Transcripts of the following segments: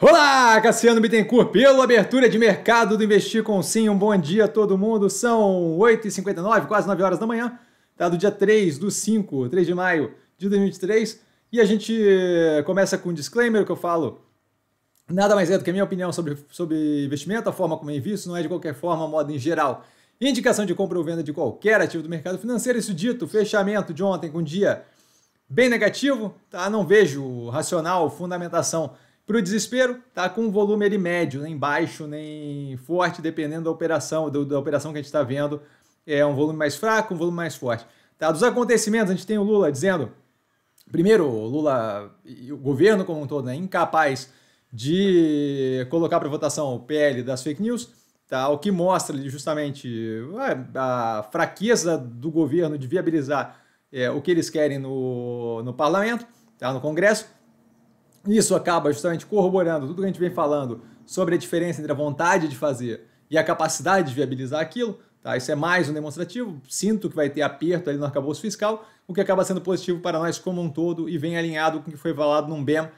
Olá, Cassiano Bittencourt, pela abertura de mercado do Investir com Sim. Um bom dia a todo mundo. São 8h59, quase 9 horas da manhã, tá? do dia 3 do 5, 3 de maio de 2023. E a gente eh, começa com um disclaimer que eu falo. Nada mais é do que a minha opinião sobre, sobre investimento, a forma como eu invisto, não é de qualquer forma, modo em geral. Indicação de compra ou venda de qualquer ativo do mercado financeiro, isso dito, fechamento de ontem com um dia bem negativo, tá? Não vejo racional, fundamentação para o desespero, tá com um volume ali médio, nem baixo, nem forte, dependendo da operação, do, da operação que a gente está vendo. É um volume mais fraco, um volume mais forte. Tá? Dos acontecimentos, a gente tem o Lula dizendo, primeiro, o Lula e o governo como um todo, né, incapaz de colocar para votação o PL das fake news, tá? o que mostra justamente a fraqueza do governo de viabilizar é, o que eles querem no, no parlamento, tá? no Congresso. Isso acaba justamente corroborando tudo que a gente vem falando sobre a diferença entre a vontade de fazer e a capacidade de viabilizar aquilo. Tá? Isso é mais um demonstrativo. Sinto que vai ter aperto ali no arcabouço fiscal, o que acaba sendo positivo para nós como um todo e vem alinhado com o que foi falado num BEM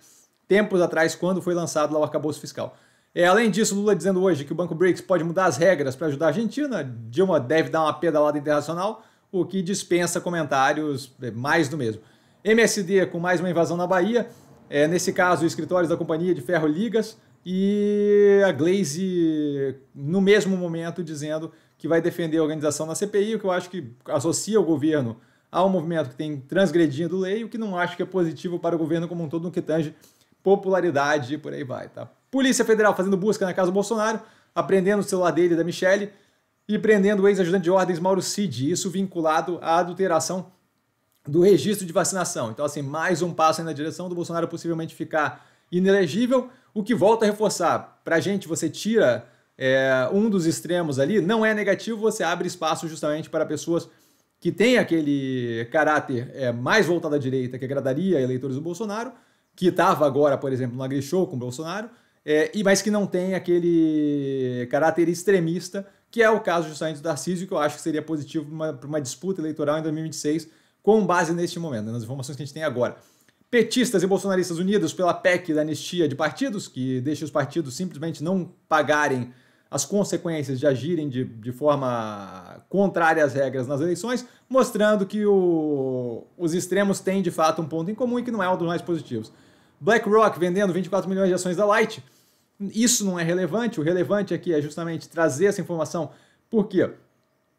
tempos atrás, quando foi lançado lá o arcabouço fiscal. É, além disso, Lula dizendo hoje que o Banco BRICS pode mudar as regras para ajudar a Argentina, Dilma deve dar uma pedalada internacional, o que dispensa comentários, é, mais do mesmo. MSD com mais uma invasão na Bahia, é, nesse caso, escritórios da Companhia de Ferro Ligas e a Glaze, no mesmo momento, dizendo que vai defender a organização na CPI, o que eu acho que associa o governo a um movimento que tem transgredindo lei, o que não acho que é positivo para o governo como um todo no que tange popularidade e por aí vai, tá? Polícia Federal fazendo busca na casa do Bolsonaro, apreendendo o celular dele e da Michelle e prendendo o ex-ajudante de ordens Mauro Cid, isso vinculado à adulteração do registro de vacinação. Então, assim, mais um passo na direção do Bolsonaro possivelmente ficar inelegível, o que volta a reforçar. Para a gente, você tira é, um dos extremos ali, não é negativo, você abre espaço justamente para pessoas que têm aquele caráter é, mais voltado à direita, que agradaria eleitores do Bolsonaro, que estava agora, por exemplo, no Agrishow com o Bolsonaro, é, e mas que não tem aquele caráter extremista, que é o caso justamente do Tarcísio, que eu acho que seria positivo para uma, uma disputa eleitoral em 2026, com base neste momento, né, nas informações que a gente tem agora. Petistas e bolsonaristas unidos pela PEC da anistia de partidos, que deixa os partidos simplesmente não pagarem as consequências de agirem de, de forma contrária às regras nas eleições, mostrando que o, os extremos têm de fato um ponto em comum e que não é um dos mais positivos. BlackRock vendendo 24 milhões de ações da Light. Isso não é relevante, o relevante aqui é justamente trazer essa informação, Por quê?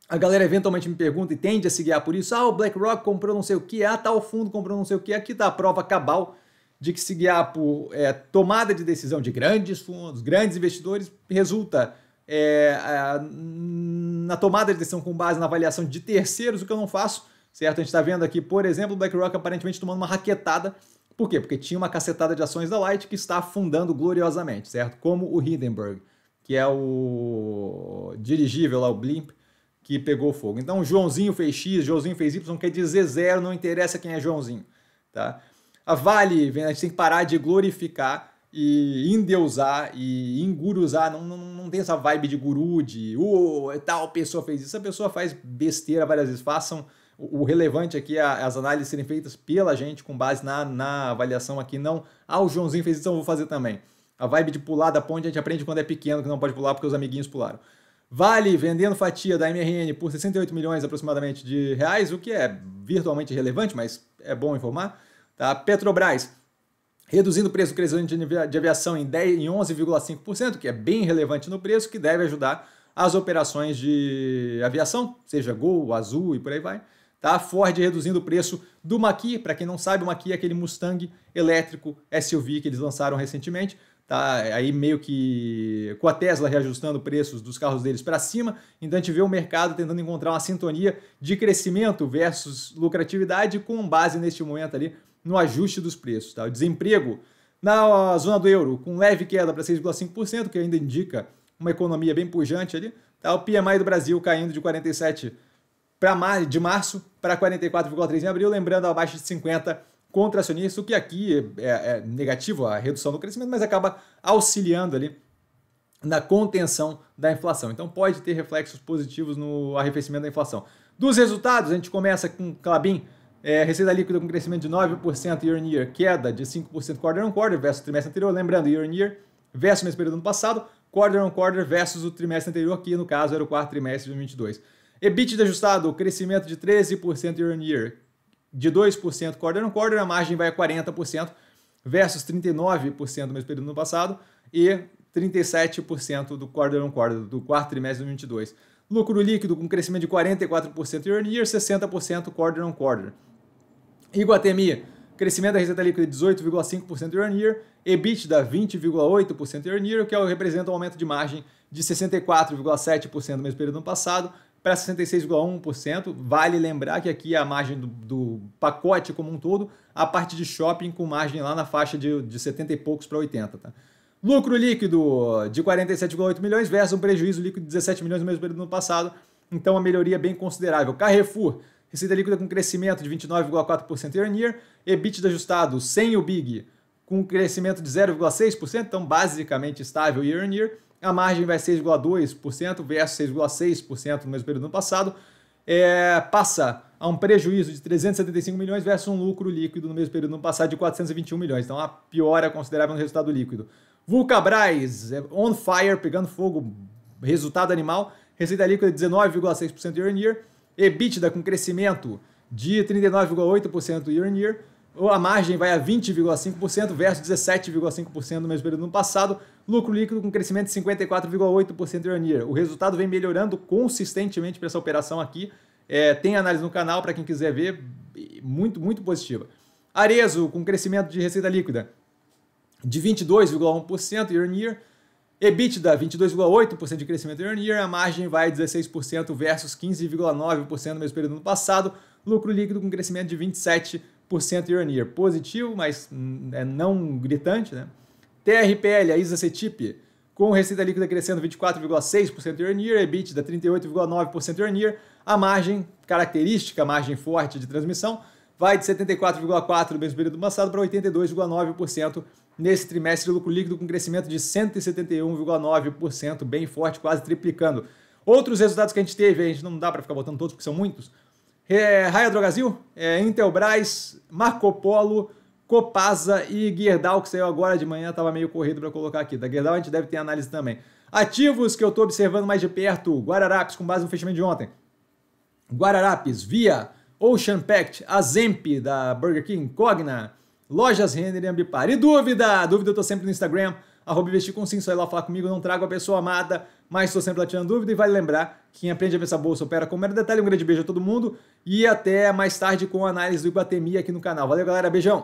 a galera eventualmente me pergunta e tende a se guiar por isso. Ah, o BlackRock comprou não sei o que, ah, tal fundo comprou não sei o que. Aqui está a prova cabal de que se guiar por é, tomada de decisão de grandes fundos, grandes investidores, resulta é, a, na tomada de decisão com base na avaliação de terceiros, o que eu não faço, certo? A gente está vendo aqui, por exemplo, o BlackRock aparentemente tomando uma raquetada. Por quê? Porque tinha uma cacetada de ações da Light que está afundando gloriosamente, certo? Como o Hindenburg, que é o dirigível lá, o Blimp, que pegou fogo. Então, Joãozinho fez X, Joãozinho fez Y, quer dizer zero, não interessa quem é Joãozinho. Tá? A Vale, a gente tem que parar de glorificar e endeusar e enguruzar. Não, não, não tem essa vibe de guru, de oh, tal pessoa fez isso. A pessoa faz besteira várias vezes. Façam o, o relevante aqui, é as análises serem feitas pela gente com base na, na avaliação aqui. Não, ah, o Joãozinho fez isso, então eu vou fazer também. A vibe de pular da ponte a gente aprende quando é pequeno, que não pode pular porque os amiguinhos pularam. Vale vendendo fatia da MRN por 68 milhões aproximadamente de reais, o que é virtualmente relevante, mas é bom informar. Tá? Petrobras reduzindo o preço do crescimento de aviação em, em 11,5%, que é bem relevante no preço, que deve ajudar as operações de aviação, seja Gol, Azul e por aí vai. Tá? Ford reduzindo o preço do Maqui, para quem não sabe, o Maqui é aquele Mustang elétrico SUV que eles lançaram recentemente, tá aí meio que com a Tesla reajustando preços dos carros deles para cima, então a gente vê o mercado tentando encontrar uma sintonia de crescimento versus lucratividade com base neste momento ali no ajuste dos preços. Tá? O desemprego na zona do euro com leve queda para 6,5%, que ainda indica uma economia bem pujante ali. Tá? O PMI do Brasil caindo de 47 para de março para 44,3 em abril, lembrando abaixo de 50 contra acionista, o que aqui é, é negativo, a redução do crescimento, mas acaba auxiliando ali na contenção da inflação. Então pode ter reflexos positivos no arrefecimento da inflação. Dos resultados, a gente começa com Clabin, é, receita líquida com crescimento de 9% year on year, queda de 5% quarter on quarter versus o trimestre anterior. Lembrando, year on year versus o mesmo período do ano passado, quarter on quarter versus o trimestre anterior, que no caso era o quarto trimestre de 2022. EBITDA ajustado, crescimento de 13% year on year, de 2% quarter on quarter, a margem vai a 40% versus 39% no mesmo período no passado e 37% do quarter on quarter, do quarto trimestre de 2022. Lucro líquido com crescimento de 44% year on year, 60% quarter on quarter. Iguatemi, crescimento da receita líquida de 18,5% year on year, EBITDA 20,8% year on year, o que representa um aumento de margem de 64,7% no mesmo período no passado para 66,1%. Vale lembrar que aqui é a margem do, do, pacote como um todo, a parte de shopping com margem lá na faixa de, de 70 e poucos para 80. Tá? Lucro líquido de 47,8 milhões versus um prejuízo líquido de 17 milhões no mesmo período do ano passado. Então, uma melhoria bem considerável. Carrefour, receita líquida com crescimento de 29,4% year on year. EBITDA ajustado sem o Big, com crescimento de 0,6%, então basicamente estável year on year a margem vai 6,2% versus 6,6% no mesmo período do ano passado, é, passa a um prejuízo de 375 milhões versus um lucro líquido no mesmo período no passado de 421 milhões. Então, a piora é considerável no resultado líquido. Vulcabras, é, on fire, pegando fogo, resultado animal, receita líquida de 19,6% year on year, EBITDA com crescimento de 39,8% year on year, a margem vai a 20,5% versus 17,5% no mesmo período no passado, lucro líquido com crescimento de 54,8% year on year. O resultado vem melhorando consistentemente para essa operação aqui. É, tem análise no canal para quem quiser ver, muito, muito positiva. Arezo com crescimento de receita líquida de 22,1% year on year. EBITDA 22,8% de crescimento year on year, a margem vai 16% versus 15,9% no mesmo período no passado, lucro líquido com crescimento de 27 year on year, positivo, mas hum, é não gritante, né? TRPL, a Cetip, com receita líquida crescendo 24,6% year on year, EBITDA 38,9% year on year, a margem característica, a margem forte de transmissão, vai de 74,4% no mesmo período passado para 82,9% nesse trimestre, lucro líquido com crescimento de 171,9%, bem forte, quase triplicando. Outros resultados que a gente teve, a gente não dá para ficar botando todos porque são muitos, é, Raia Drogazil, é, Intelbras, Marco Polo, Copasa e Guerdal, que saiu agora de manhã, estava meio corrido para colocar aqui. Da tá? Guerdal a gente deve ter análise também. Ativos que eu estou observando mais de perto, Guararapes, com base no fechamento de ontem. Guararapes, Via, Ocean Pact, Azemp, da Burger King, Cogna, Lojas Renner e Ambipar. E dúvida? Dúvida eu estou sempre no Instagram, arroba investir com sim, só ir lá falar comigo, não trago a pessoa amada, mas estou sempre lá tirando dúvida e vale lembrar que quem aprende a pensar bolsa opera com mero detalhe. Um grande beijo a todo mundo e até mais tarde com a análise do Ibatemi aqui no canal. Valeu, galera. Beijão!